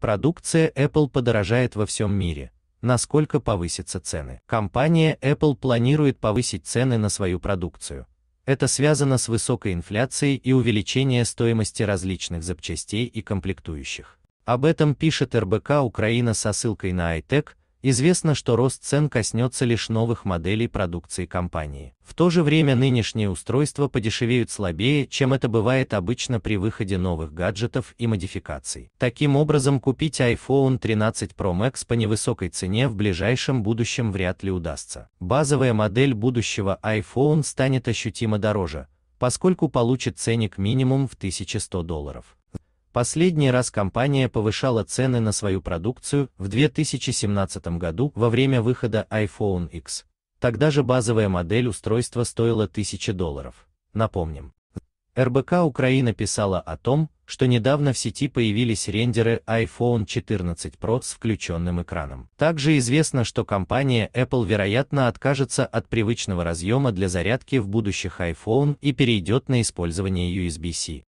Продукция Apple подорожает во всем мире. Насколько повысятся цены? Компания Apple планирует повысить цены на свою продукцию. Это связано с высокой инфляцией и увеличением стоимости различных запчастей и комплектующих. Об этом пишет РБК Украина со ссылкой на iTech, Известно, что рост цен коснется лишь новых моделей продукции компании. В то же время нынешние устройства подешевеют слабее, чем это бывает обычно при выходе новых гаджетов и модификаций. Таким образом, купить iPhone 13 Pro Max по невысокой цене в ближайшем будущем вряд ли удастся. Базовая модель будущего iPhone станет ощутимо дороже, поскольку получит ценник минимум в 1100 долларов. Последний раз компания повышала цены на свою продукцию в 2017 году во время выхода iPhone X. Тогда же базовая модель устройства стоила 1000 долларов. Напомним. РБК Украина писала о том, что недавно в сети появились рендеры iPhone 14 Pro с включенным экраном. Также известно, что компания Apple вероятно откажется от привычного разъема для зарядки в будущих iPhone и перейдет на использование USB-C.